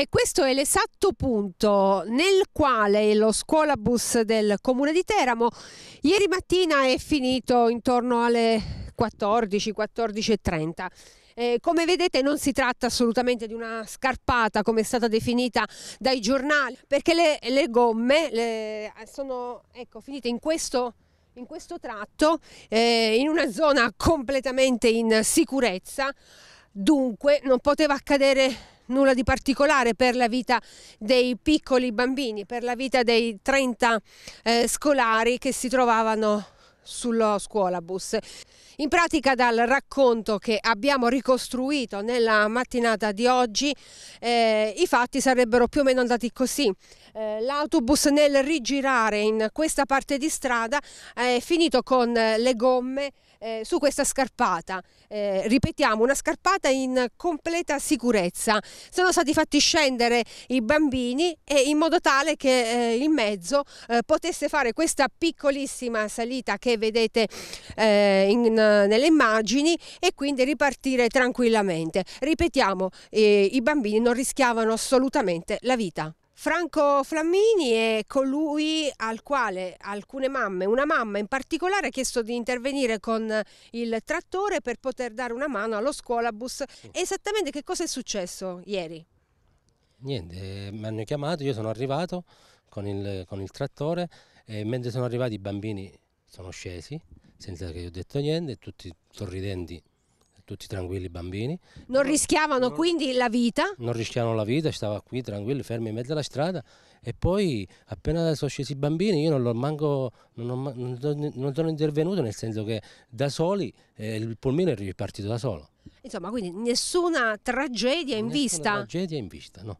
E questo è l'esatto punto nel quale lo scuolabus del comune di Teramo ieri mattina è finito intorno alle 14, 14.30. Eh, come vedete non si tratta assolutamente di una scarpata come è stata definita dai giornali perché le, le gomme le, sono ecco, finite in questo in questo tratto eh, in una zona completamente in sicurezza, dunque non poteva accadere nulla di particolare per la vita dei piccoli bambini, per la vita dei 30 eh, scolari che si trovavano sullo scuolabus. In pratica dal racconto che abbiamo ricostruito nella mattinata di oggi eh, i fatti sarebbero più o meno andati così. Eh, L'autobus nel rigirare in questa parte di strada è finito con le gomme eh, su questa scarpata. Eh, ripetiamo, una scarpata in completa sicurezza. Sono stati fatti scendere i bambini e in modo tale che eh, il mezzo eh, potesse fare questa piccolissima salita che vedete eh, in, nelle immagini e quindi ripartire tranquillamente. Ripetiamo, eh, i bambini non rischiavano assolutamente la vita. Franco Flammini è colui al quale alcune mamme, una mamma in particolare, ha chiesto di intervenire con il trattore per poter dare una mano allo scuolabus. Esattamente che cosa è successo ieri? Niente, eh, mi hanno chiamato, io sono arrivato con il, con il trattore e mentre sono arrivati i bambini sono scesi senza che io ho detto niente, tutti sorridenti, tutti tranquilli bambini. Non rischiavano non, quindi la vita? Non rischiavano la vita, stava qui tranquilli, fermi in mezzo alla strada e poi appena sono scesi i bambini io non, manco, non, non, non, sono intervenuto nel senso che da soli eh, il pulmino è ripartito da solo. Insomma, quindi nessuna tragedia in nessuna vista? Nessuna tragedia in vista, no.